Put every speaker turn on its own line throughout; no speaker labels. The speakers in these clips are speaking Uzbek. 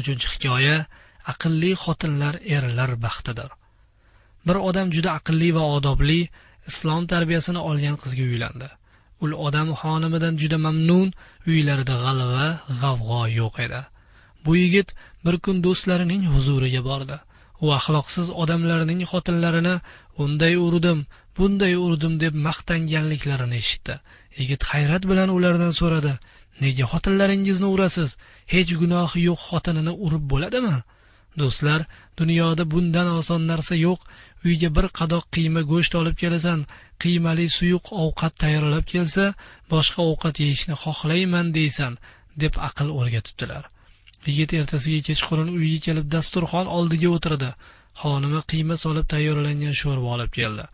uchinchi hikoya aqlli xotinlar erlar baxtidir bir odam juda aqlli va odobli islom tarbiyasini olgan qizga uylandi ul odam xonimidan juda mamnun uylarida g'alva g'avg'o yo'q edi bu yigit bir kun do'stlarining huzuriga bordi u axloqsiz odamlarning xotinlarini unday urdim bunday urdim deb maqtanganliklarini eshitdi yigit hayrat bilan ulardan so'radi nega xotinlaringizni urasiz hech gunohi yo'q xotinini urib bo'ladimi do'stlar dunyoda bundan oson narsa yo'q uyga bir qadoq qiyma go'sht olib kelasan qiymali suyuq ovqat tayyorlab kelsa boshqa ovqat yeyishni xohlayman deysan deb aql o'rgatibdilar yigit ertasiga kechqurun uyga kelib dasturxon oldiga o'tirdi xonimi qiyma solib tayyorlangan sho'rva olib keldi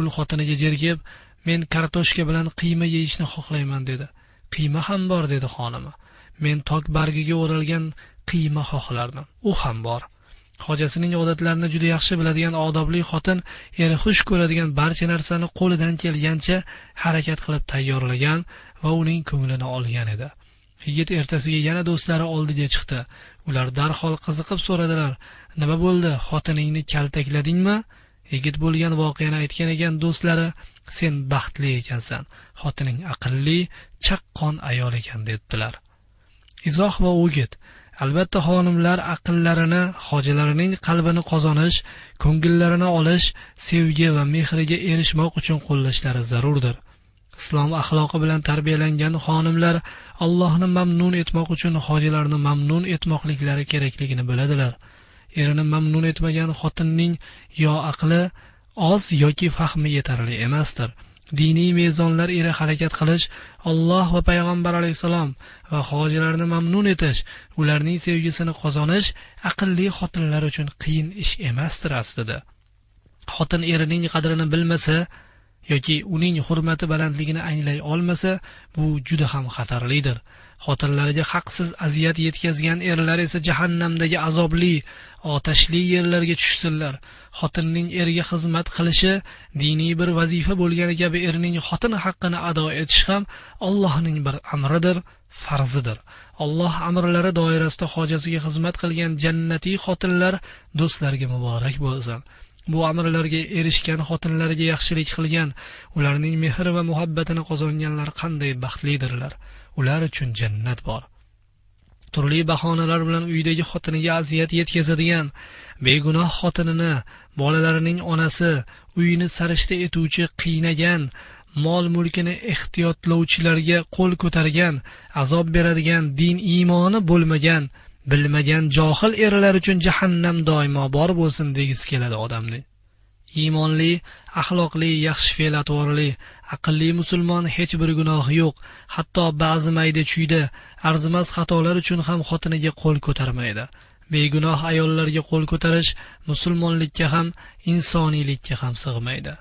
ul xotiniga jerkib men kartoshka bilan qiyma yeyishni xohlayman dedi qiyma ham bor dedi xonimi men tok bargiga o'ralgan qiyma xohlardim u ham bor hojasining odatlarini juda yaxshi biladigan odobli xotin eri xush ko'radigan barcha narsani qo'lidan kelgancha harakat qilib tayyorlagan va uning ko'nglini olgan edi yigit ertasiga yana do'stlari oldiga chiqdi ular darhol qiziqib so'radilar nima bo'ldi xotiningni kaltakladingmi yigit bo'lgan voqeani aytgan ekan do'stlari sen baxtli ekansan xotining aqlli chaqqon ayol ekan debdilar izoh va o'git albatta xonimlar aqllarini hojalarining qalbini qozonish ko'ngillarini olish sevgi va mehriga erishmoq uchun qo'llashlari zarurdir islom axloqi bilan tarbiyalangan xonimlar allohni mamnun etmoq uchun hojalarini mamnun etmoqliklari kerakligini biladilar erini mamnun etmagan xotinning yo aqli oz yoki fahmi yetarli emasdir diniy mezonlar ila harakat qilish olloh va payg'ambar alayhissalom va hojilarni mamnun etish ularning sevgisini qozonish aqlli xotinlar uchun qiyin ish emasdir aslida xotin erining qadrini bilmasa yoki uning hurmati balandligini anglay olmasa bu juda ham xatarlidir xotinlariga haqsiz aziyat yetkazgan erlar esa jahannamdagi azobli otashli yerlarga tushsinlar xotinning erga xizmat qilishi diniy bir vazifa bo'lgani kabi erning xotin haqqini ado etish ham allohning bir amridir farzidir alloh amrlari doirasida hojasiga xizmat qilgan jannatiy xotinlar do'stlarga muborak bo'lsin bu amrlarga erishgan xotinlariga yaxshilik qilgan ularning mehr va muhabbatini qozonganlar qanday baxtlidirlar ular uchun jannat bor turli bahonalar bilan uydagi xotiniga aziyat yetkazadigan begunoh xotinini bolalarining onasi uyini sarishta etuvchi qiynagan mol mulkini ehtiyotlovchilarga qo'l ko'targan azob beradigan din iymoni bo'lmagan bilmagan johil erlar uchun jahannam doimo bor bo'lsin degisi keladi odamni iymonli axloqli yaxshi fe'l atvorli aqlli musulmon hech bir gunohi yo'q hatto ba'zi mayda chuyda arzimas xatolar uchun ham xotiniga qo'l ko'tarmaydi begunoh ayollarga qo'l ko'tarish musulmonlikka ham insoniylikka ham sig'maydi